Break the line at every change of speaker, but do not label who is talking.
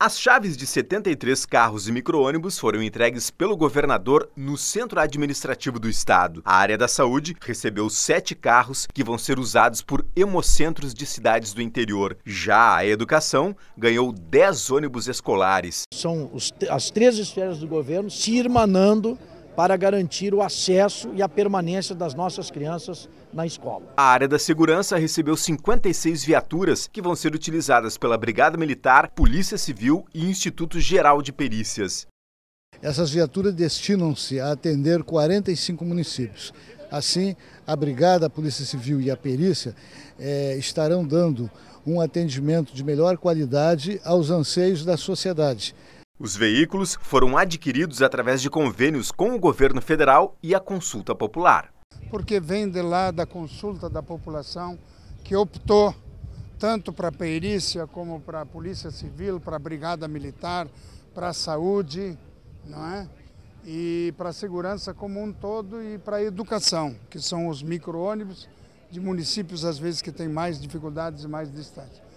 As chaves de 73 carros e micro-ônibus foram entregues pelo governador no centro administrativo do estado. A área da saúde recebeu sete carros que vão ser usados por hemocentros de cidades do interior. Já a educação ganhou 10 ônibus escolares.
São os, as três esferas do governo se irmanando para garantir o acesso e a permanência das nossas crianças na escola.
A área da segurança recebeu 56 viaturas que vão ser utilizadas pela Brigada Militar, Polícia Civil e Instituto Geral de Perícias.
Essas viaturas destinam-se a atender 45 municípios. Assim, a Brigada, a Polícia Civil e a Perícia eh, estarão dando um atendimento de melhor qualidade aos anseios da sociedade.
Os veículos foram adquiridos através de convênios com o governo federal e a consulta popular.
Porque vem de lá da consulta da população que optou tanto para a perícia como para a Polícia Civil, para a Brigada Militar, para a saúde, não é? E para a segurança como um todo e para a educação, que são os micro-ônibus de municípios às vezes que têm mais dificuldades e mais distância.